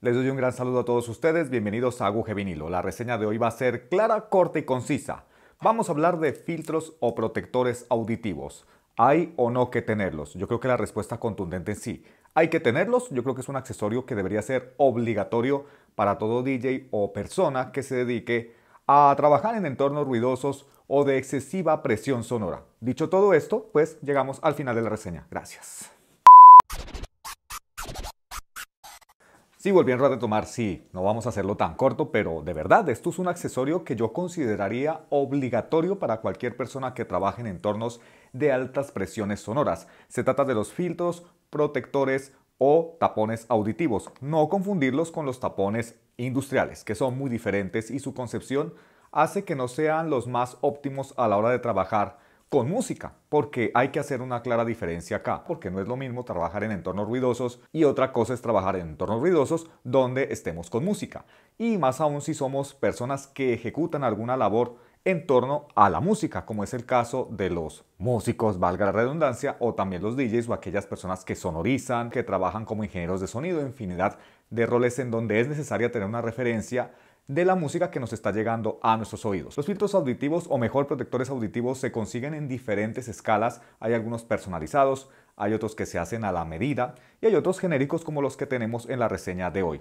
Les doy un gran saludo a todos ustedes, bienvenidos a Aguje Vinilo. La reseña de hoy va a ser clara, corta y concisa. Vamos a hablar de filtros o protectores auditivos. ¿Hay o no que tenerlos? Yo creo que la respuesta contundente es sí. ¿Hay que tenerlos? Yo creo que es un accesorio que debería ser obligatorio para todo DJ o persona que se dedique a trabajar en entornos ruidosos o de excesiva presión sonora. Dicho todo esto, pues llegamos al final de la reseña. Gracias. Sí, volviendo a retomar, sí, no vamos a hacerlo tan corto, pero de verdad, esto es un accesorio que yo consideraría obligatorio para cualquier persona que trabaje en entornos de altas presiones sonoras. Se trata de los filtros, protectores o tapones auditivos. No confundirlos con los tapones industriales, que son muy diferentes y su concepción hace que no sean los más óptimos a la hora de trabajar con música, porque hay que hacer una clara diferencia acá, porque no es lo mismo trabajar en entornos ruidosos y otra cosa es trabajar en entornos ruidosos donde estemos con música, y más aún si somos personas que ejecutan alguna labor en torno a la música, como es el caso de los músicos, valga la redundancia, o también los DJs o aquellas personas que sonorizan, que trabajan como ingenieros de sonido, infinidad de roles en donde es necesaria tener una referencia de la música que nos está llegando a nuestros oídos. Los filtros auditivos o mejor protectores auditivos se consiguen en diferentes escalas. Hay algunos personalizados, hay otros que se hacen a la medida y hay otros genéricos como los que tenemos en la reseña de hoy.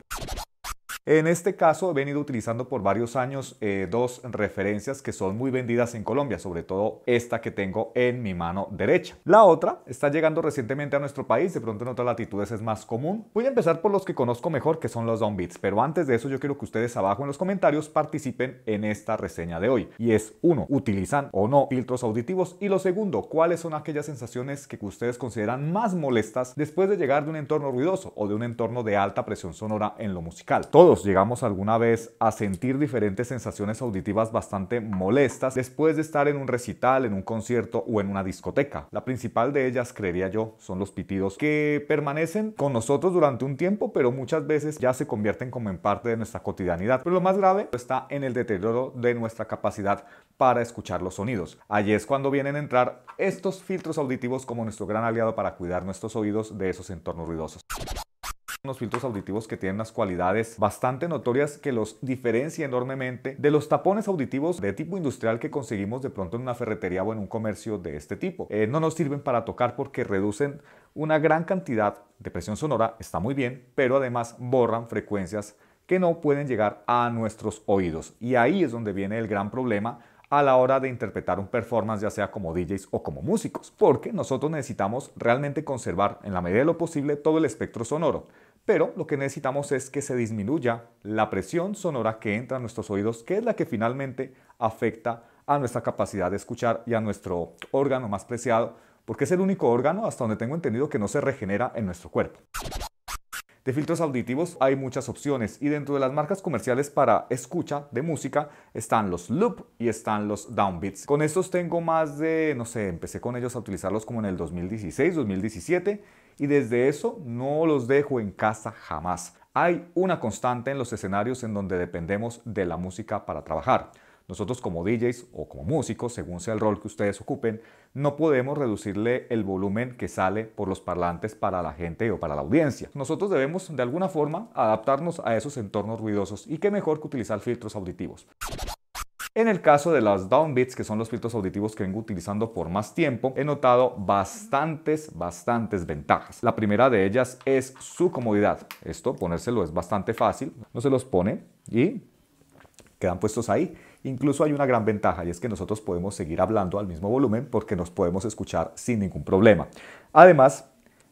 En este caso he venido utilizando por varios años eh, dos referencias que son muy vendidas en Colombia, sobre todo esta que tengo en mi mano derecha. La otra está llegando recientemente a nuestro país, de pronto en otras latitudes es más común. Voy a empezar por los que conozco mejor, que son los downbeats, pero antes de eso yo quiero que ustedes abajo en los comentarios participen en esta reseña de hoy. Y es uno, ¿utilizan o no filtros auditivos? Y lo segundo, ¿cuáles son aquellas sensaciones que ustedes consideran más molestas después de llegar de un entorno ruidoso o de un entorno de alta presión sonora en lo musical? Todos llegamos alguna vez a sentir diferentes sensaciones auditivas bastante molestas después de estar en un recital, en un concierto o en una discoteca. La principal de ellas, creería yo, son los pitidos que permanecen con nosotros durante un tiempo, pero muchas veces ya se convierten como en parte de nuestra cotidianidad. Pero lo más grave está en el deterioro de nuestra capacidad para escuchar los sonidos. Allí es cuando vienen a entrar estos filtros auditivos como nuestro gran aliado para cuidar nuestros oídos de esos entornos ruidosos unos filtros auditivos que tienen unas cualidades bastante notorias que los diferencia enormemente de los tapones auditivos de tipo industrial que conseguimos de pronto en una ferretería o en un comercio de este tipo. Eh, no nos sirven para tocar porque reducen una gran cantidad de presión sonora, está muy bien, pero además borran frecuencias que no pueden llegar a nuestros oídos. Y ahí es donde viene el gran problema a la hora de interpretar un performance, ya sea como DJs o como músicos, porque nosotros necesitamos realmente conservar en la medida de lo posible todo el espectro sonoro pero lo que necesitamos es que se disminuya la presión sonora que entra a nuestros oídos, que es la que finalmente afecta a nuestra capacidad de escuchar y a nuestro órgano más preciado, porque es el único órgano, hasta donde tengo entendido, que no se regenera en nuestro cuerpo. De filtros auditivos hay muchas opciones y dentro de las marcas comerciales para escucha de música están los loop y están los downbeats. Con estos tengo más de, no sé, empecé con ellos a utilizarlos como en el 2016, 2017 y desde eso no los dejo en casa jamás. Hay una constante en los escenarios en donde dependemos de la música para trabajar. Nosotros como DJs o como músicos, según sea el rol que ustedes ocupen, no podemos reducirle el volumen que sale por los parlantes para la gente o para la audiencia. Nosotros debemos de alguna forma adaptarnos a esos entornos ruidosos y qué mejor que utilizar filtros auditivos. En el caso de las downbeats, que son los filtros auditivos que vengo utilizando por más tiempo, he notado bastantes, bastantes ventajas. La primera de ellas es su comodidad. Esto ponérselo es bastante fácil, no se los pone y quedan puestos ahí. Incluso hay una gran ventaja y es que nosotros podemos seguir hablando al mismo volumen porque nos podemos escuchar sin ningún problema. Además,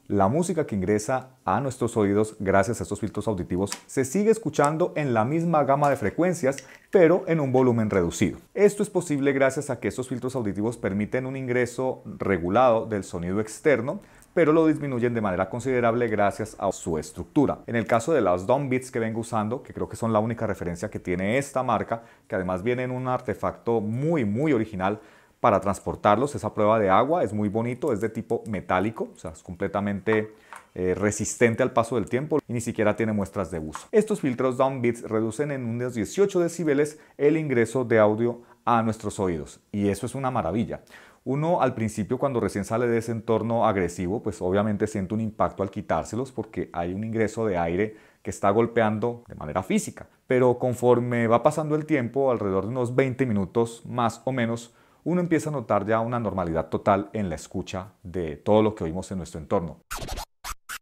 la música que ingresa a nuestros oídos gracias a estos filtros auditivos se sigue escuchando en la misma gama de frecuencias, pero en un volumen reducido. Esto es posible gracias a que estos filtros auditivos permiten un ingreso regulado del sonido externo pero lo disminuyen de manera considerable gracias a su estructura. En el caso de las bits que vengo usando, que creo que son la única referencia que tiene esta marca, que además viene en un artefacto muy muy original para transportarlos, esa prueba de agua, es muy bonito, es de tipo metálico, o sea, es completamente eh, resistente al paso del tiempo y ni siquiera tiene muestras de uso. Estos filtros downbeats reducen en unos 18 decibeles el ingreso de audio a nuestros oídos y eso es una maravilla. Uno al principio cuando recién sale de ese entorno agresivo, pues obviamente siente un impacto al quitárselos porque hay un ingreso de aire que está golpeando de manera física. Pero conforme va pasando el tiempo, alrededor de unos 20 minutos más o menos, uno empieza a notar ya una normalidad total en la escucha de todo lo que oímos en nuestro entorno.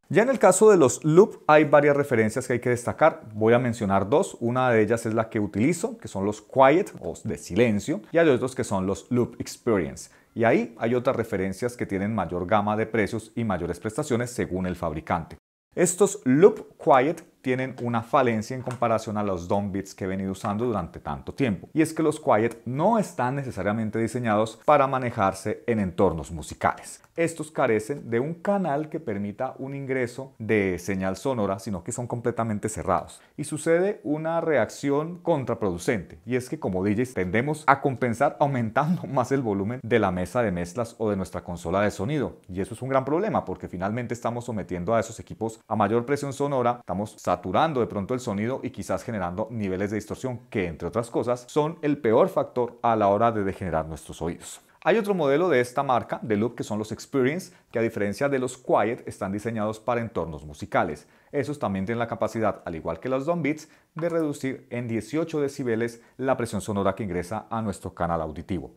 Ya en el caso de los loop hay varias referencias que hay que destacar. Voy a mencionar dos. Una de ellas es la que utilizo, que son los quiet o de silencio, y hay otros que son los loop experience. Y ahí hay otras referencias que tienen mayor gama de precios y mayores prestaciones según el fabricante. Estos Loop Quiet tienen una falencia en comparación a los DOM Beats que he venido usando durante tanto tiempo. Y es que los Quiet no están necesariamente diseñados para manejarse en entornos musicales. Estos carecen de un canal que permita un ingreso de señal sonora, sino que son completamente cerrados. Y sucede una reacción contraproducente, y es que como DJs tendemos a compensar aumentando más el volumen de la mesa de mezclas o de nuestra consola de sonido. Y eso es un gran problema porque finalmente estamos sometiendo a esos equipos a mayor presión sonora, estamos saturando de pronto el sonido y quizás generando niveles de distorsión que, entre otras cosas, son el peor factor a la hora de degenerar nuestros oídos. Hay otro modelo de esta marca de loop que son los Experience, que a diferencia de los Quiet están diseñados para entornos musicales. Esos también tienen la capacidad, al igual que los Don Beats, de reducir en 18 decibeles la presión sonora que ingresa a nuestro canal auditivo.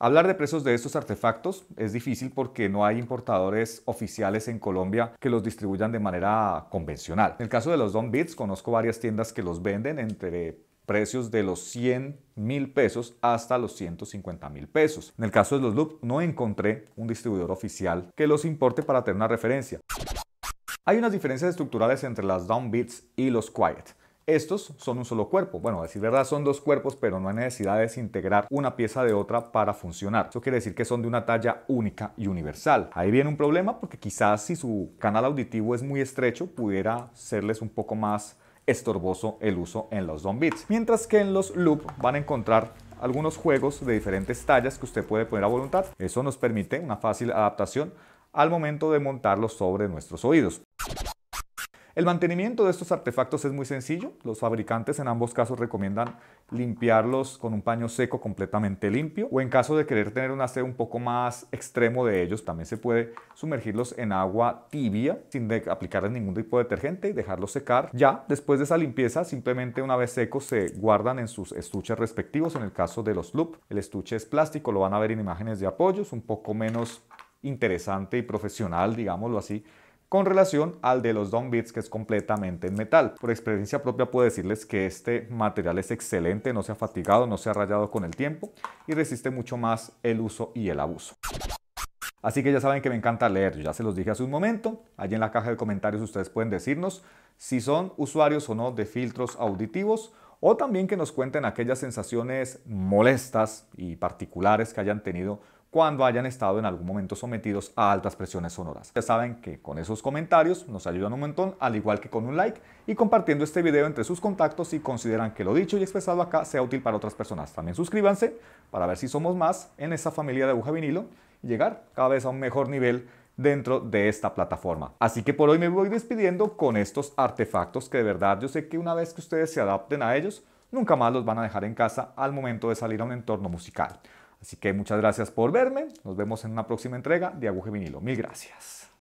Hablar de precios de estos artefactos es difícil porque no hay importadores oficiales en Colombia que los distribuyan de manera convencional. En el caso de los Don Bits, conozco varias tiendas que los venden entre precios de los 100 mil pesos hasta los 150 mil pesos. En el caso de los Loop, no encontré un distribuidor oficial que los importe para tener una referencia. Hay unas diferencias estructurales entre las Downbeats y los Quiet. Estos son un solo cuerpo. Bueno, a decir verdad son dos cuerpos, pero no hay necesidad de desintegrar una pieza de otra para funcionar. Eso quiere decir que son de una talla única y universal. Ahí viene un problema porque quizás si su canal auditivo es muy estrecho, pudiera serles un poco más estorboso el uso en los don Mientras que en los loop van a encontrar algunos juegos de diferentes tallas que usted puede poner a voluntad. Eso nos permite una fácil adaptación al momento de montarlos sobre nuestros oídos. El mantenimiento de estos artefactos es muy sencillo. Los fabricantes en ambos casos recomiendan limpiarlos con un paño seco completamente limpio o en caso de querer tener un aseo un poco más extremo de ellos, también se puede sumergirlos en agua tibia sin aplicarles ningún tipo de detergente y dejarlos secar. Ya después de esa limpieza, simplemente una vez secos se guardan en sus estuches respectivos. En el caso de los loop, el estuche es plástico, lo van a ver en imágenes de apoyo, es un poco menos interesante y profesional, digámoslo así, con relación al de los Beats que es completamente en metal. Por experiencia propia puedo decirles que este material es excelente, no se ha fatigado, no se ha rayado con el tiempo y resiste mucho más el uso y el abuso. Así que ya saben que me encanta leer, yo ya se los dije hace un momento, allí en la caja de comentarios ustedes pueden decirnos si son usuarios o no de filtros auditivos o también que nos cuenten aquellas sensaciones molestas y particulares que hayan tenido cuando hayan estado en algún momento sometidos a altas presiones sonoras. Ya saben que con esos comentarios nos ayudan un montón, al igual que con un like y compartiendo este video entre sus contactos si consideran que lo dicho y expresado acá sea útil para otras personas. También suscríbanse para ver si somos más en esa familia de aguja vinilo y llegar cada vez a un mejor nivel dentro de esta plataforma. Así que por hoy me voy despidiendo con estos artefactos que de verdad yo sé que una vez que ustedes se adapten a ellos, nunca más los van a dejar en casa al momento de salir a un entorno musical. Así que muchas gracias por verme, nos vemos en una próxima entrega de Aguje Vinilo. Mil gracias.